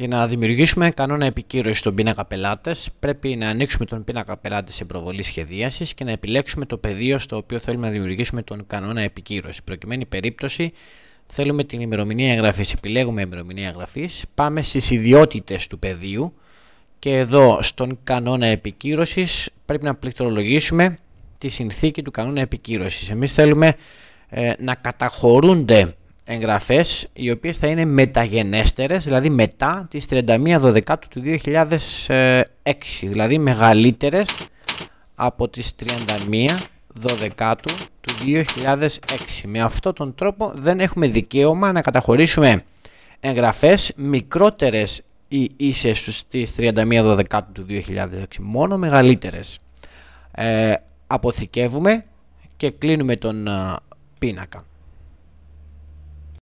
Για να δημιουργήσουμε κανόνα επικύρωσης στον πίνακα πελάτες, πρέπει να ανοίξουμε τον πίνακα πελάτη σε προβολή σχεδίασης και να επιλέξουμε το πεδίο στο οποίο θέλουμε να δημιουργήσουμε τον κανόνα επικύρωση. Προκειμένη περίπτωση, θέλουμε την ημερομηνία εγγραφής. Επιλέγουμε ημερομηνία εγγραφής, πάμε στις ιδιότητες του πεδίου και εδώ στον κανόνα επικύρωσης πρέπει να πληκτρολογήσουμε τη συνθήκη του κανόνα επικύρωσης. Εμείς θέλουμε ε, να καταχωρούνται εγγραφές οι οποίες θα είναι μεταγενέστερες, δηλαδή μετά τις 31 Δωδεκάτου του 2006, δηλαδή μεγαλύτερες από τις 31 Δωδεκάτου του 2006. Με αυτόν τον τρόπο δεν έχουμε δικαίωμα να καταχωρήσουμε εγγραφές μικρότερες ή ίσες στις 31 Δωδεκάτου του 2006, μόνο μεγαλύτερες. Ε, αποθηκεύουμε και κλείνουμε τον ε, πίνακα.